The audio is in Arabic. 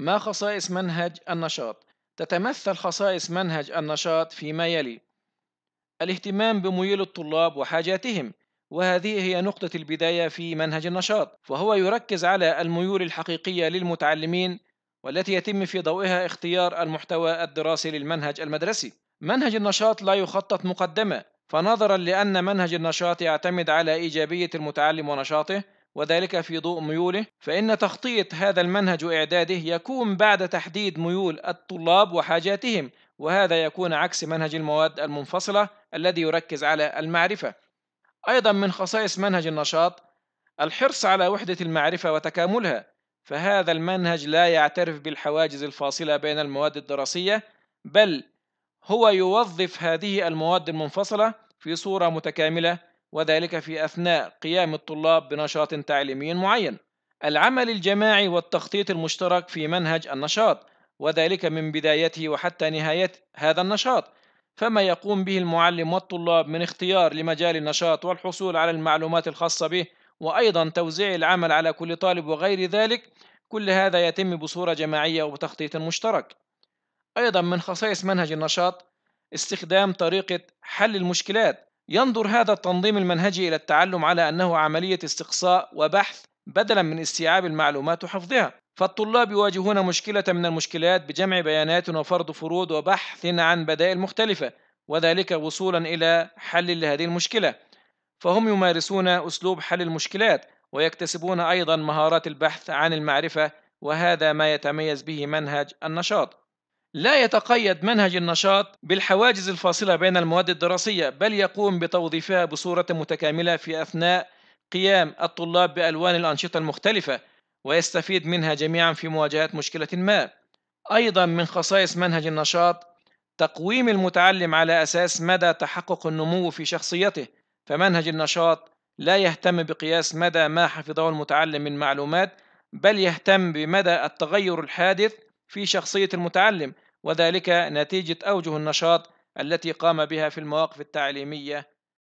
ما خصائص منهج النشاط؟ تتمثل خصائص منهج النشاط فيما يلي: الاهتمام بميول الطلاب وحاجاتهم، وهذه هي نقطة البداية في منهج النشاط، فهو يركز على الميول الحقيقية للمتعلمين والتي يتم في ضوئها اختيار المحتوى الدراسي للمنهج المدرسي. منهج النشاط لا يخطط مقدمة، فنظرا لأن منهج النشاط يعتمد على إيجابية المتعلم ونشاطه، وذلك في ضوء ميوله فإن تخطيط هذا المنهج وإعداده يكون بعد تحديد ميول الطلاب وحاجاتهم وهذا يكون عكس منهج المواد المنفصلة الذي يركز على المعرفة أيضا من خصائص منهج النشاط الحرص على وحدة المعرفة وتكاملها فهذا المنهج لا يعترف بالحواجز الفاصلة بين المواد الدراسية بل هو يوظف هذه المواد المنفصلة في صورة متكاملة وذلك في أثناء قيام الطلاب بنشاط تعليمي معين العمل الجماعي والتخطيط المشترك في منهج النشاط وذلك من بدايته وحتى نهاية هذا النشاط فما يقوم به المعلم والطلاب من اختيار لمجال النشاط والحصول على المعلومات الخاصة به وأيضا توزيع العمل على كل طالب وغير ذلك كل هذا يتم بصورة جماعية وبتخطيط مشترك أيضا من خصائص منهج النشاط استخدام طريقة حل المشكلات ينظر هذا التنظيم المنهجي إلى التعلم على أنه عملية استقصاء وبحث بدلا من استيعاب المعلومات وحفظها فالطلاب يواجهون مشكلة من المشكلات بجمع بيانات وفرض فروض وبحث عن بدائل مختلفة وذلك وصولا إلى حل لهذه المشكلة فهم يمارسون أسلوب حل المشكلات ويكتسبون أيضا مهارات البحث عن المعرفة وهذا ما يتميز به منهج النشاط لا يتقيد منهج النشاط بالحواجز الفاصلة بين المواد الدراسية بل يقوم بتوظيفها بصورة متكاملة في أثناء قيام الطلاب بألوان الأنشطة المختلفة ويستفيد منها جميعا في مواجهة مشكلة ما أيضا من خصائص منهج النشاط تقويم المتعلم على أساس مدى تحقق النمو في شخصيته فمنهج النشاط لا يهتم بقياس مدى ما حفظه المتعلم من معلومات بل يهتم بمدى التغير الحادث في شخصية المتعلم وذلك نتيجة أوجه النشاط التي قام بها في المواقف التعليمية